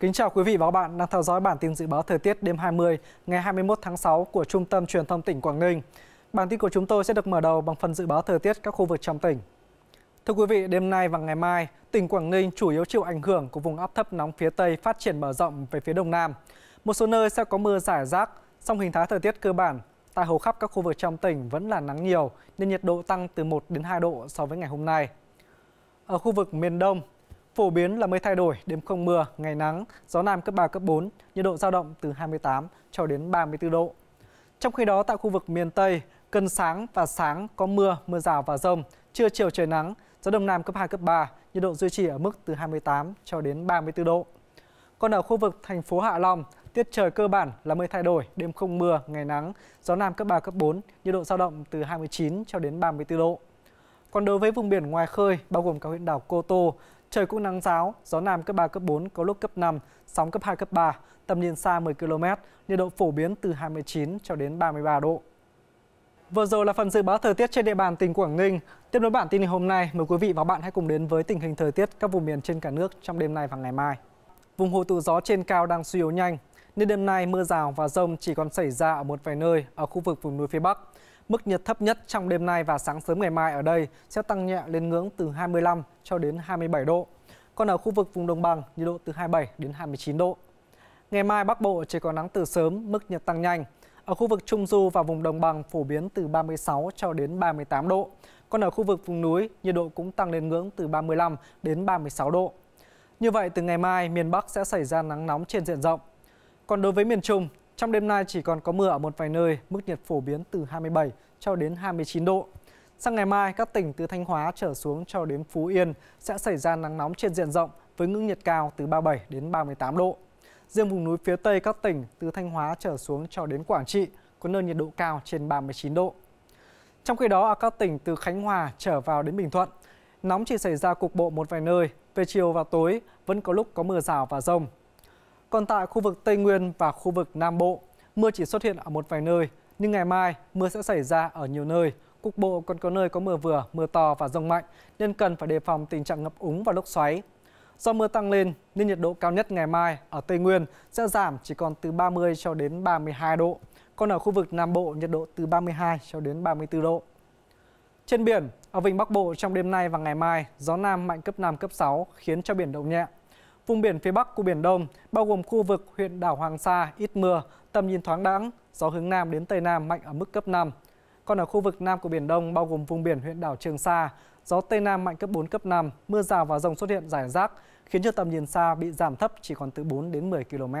Kính chào quý vị và các bạn đang theo dõi bản tin dự báo thời tiết đêm 20 ngày 21 tháng 6 của Trung tâm Truyền thông tỉnh Quảng Ninh. Bản tin của chúng tôi sẽ được mở đầu bằng phần dự báo thời tiết các khu vực trong tỉnh. Thưa quý vị, đêm nay và ngày mai, tỉnh Quảng Ninh chủ yếu chịu ảnh hưởng của vùng áp thấp nóng phía Tây phát triển mở rộng về phía Đông Nam. Một số nơi sẽ có mưa rải rác, song hình thái thời tiết cơ bản tại hầu khắp các khu vực trong tỉnh vẫn là nắng nhiều nên nhiệt độ tăng từ 1 đến 2 độ so với ngày hôm nay. Ở khu vực miền Đông, Phổ biến là mây thay đổi, đêm không mưa, ngày nắng, gió nam cấp 3, cấp 4, nhiệt độ giao động từ 28 cho đến 34 độ. Trong khi đó tại khu vực miền Tây, cần sáng và sáng có mưa, mưa rào và rông, trưa chiều trời nắng, gió đông nam cấp 2, cấp 3, nhiệt độ duy trì ở mức từ 28 cho đến 34 độ. Còn ở khu vực thành phố Hạ Long, tiết trời cơ bản là mây thay đổi, đêm không mưa, ngày nắng, gió nam cấp 3, cấp 4, nhiệt độ giao động từ 29 cho đến 34 độ. Còn đối với vùng biển ngoài khơi, bao gồm cả huyện đảo Cô Tô, Trời cũng nắng giáo, gió Nam cấp 3, cấp 4, có lúc cấp 5, sóng cấp 2, cấp 3, tầm nhìn xa 10 km, nhiệt độ phổ biến từ 29 cho đến 33 độ. Vừa rồi là phần dự báo thời tiết trên địa bàn tỉnh Quảng Ninh. Tiếp nối bản tin ngày hôm nay, mời quý vị và bạn hãy cùng đến với tình hình thời tiết các vùng miền trên cả nước trong đêm nay và ngày mai. Vùng hồ tụ gió trên cao đang suy yếu nhanh, nên đêm nay mưa rào và rông chỉ còn xảy ra ở một vài nơi ở khu vực vùng núi phía Bắc. Mức nhiệt thấp nhất trong đêm nay và sáng sớm ngày mai ở đây sẽ tăng nhẹ lên ngưỡng từ 25 cho đến 27 độ. Còn ở khu vực vùng đồng bằng, nhiệt độ từ 27 đến 29 độ. Ngày mai Bắc Bộ chỉ có nắng từ sớm, mức nhiệt tăng nhanh. Ở khu vực Trung Du và vùng đồng bằng phổ biến từ 36 cho đến 38 độ. Còn ở khu vực vùng núi, nhiệt độ cũng tăng lên ngưỡng từ 35 đến 36 độ. Như vậy, từ ngày mai, miền Bắc sẽ xảy ra nắng nóng trên diện rộng. Còn đối với miền Trung, trong đêm nay chỉ còn có mưa ở một vài nơi, mức nhiệt phổ biến từ 27 cho đến 29 độ. Sang ngày mai, các tỉnh từ Thanh Hóa trở xuống cho đến Phú Yên sẽ xảy ra nắng nóng trên diện rộng với ngưỡng nhiệt cao từ 37 đến 38 độ. Riêng vùng núi phía Tây các tỉnh từ Thanh Hóa trở xuống cho đến Quảng Trị có nơi nhiệt độ cao trên 39 độ. Trong khi đó, ở các tỉnh từ Khánh Hòa trở vào đến Bình Thuận, nóng chỉ xảy ra cục bộ một vài nơi, về chiều và tối vẫn có lúc có mưa rào và rông. Còn tại khu vực Tây Nguyên và khu vực Nam Bộ, mưa chỉ xuất hiện ở một vài nơi, nhưng ngày mai mưa sẽ xảy ra ở nhiều nơi. Cục bộ còn có nơi có mưa vừa, mưa to và rông mạnh nên cần phải đề phòng tình trạng ngập úng và lốc xoáy. Do mưa tăng lên nên nhiệt độ cao nhất ngày mai ở Tây Nguyên sẽ giảm chỉ còn từ 30 cho đến 32 độ. Còn ở khu vực Nam Bộ nhiệt độ từ 32 cho đến 34 độ. Trên biển, ở vịnh Bắc Bộ trong đêm nay và ngày mai, gió Nam mạnh cấp 5, cấp 6 khiến cho biển động nhẹ. Vùng biển phía Bắc của Biển Đông, bao gồm khu vực huyện đảo Hoàng Sa ít mưa, tầm nhìn thoáng đãng, gió hướng Nam đến Tây Nam mạnh ở mức cấp 5. Còn ở khu vực Nam của Biển Đông, bao gồm vùng biển huyện đảo Trường Sa, gió Tây Nam mạnh cấp 4, cấp 5, mưa rào và rông xuất hiện rải rác, khiến cho tầm nhìn xa bị giảm thấp chỉ còn từ 4 đến 10 km.